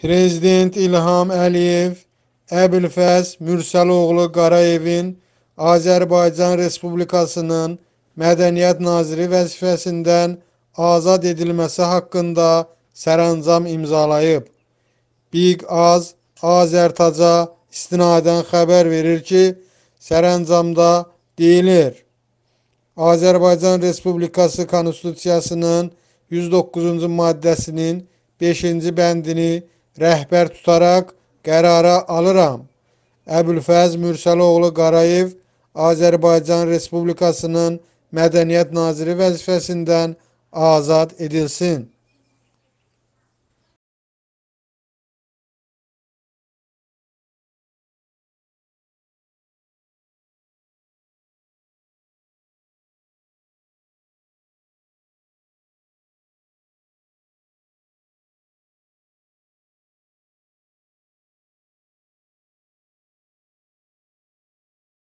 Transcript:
Prezident İlham Əliyev Əbülfəz Mürsəloğlu Qarayevin Azərbaycan Respublikasının Mədəniyyət Naziri vəzifəsindən azad edilməsi haqqında sərəncam imzalayıb. Big Az Azərtaca istinadən xəbər verir ki, sərəncamda deyilir. Azərbaycan Respublikası Konstitusiyasının 109-cu maddəsinin 5-ci bəndini rəhbər tutaraq qərara alıram. Əbülfəz Mürsəloğlu Qarayev Azərbaycan Respublikasının Mədəniyyət Naziri vəzifəsindən azad edilsin.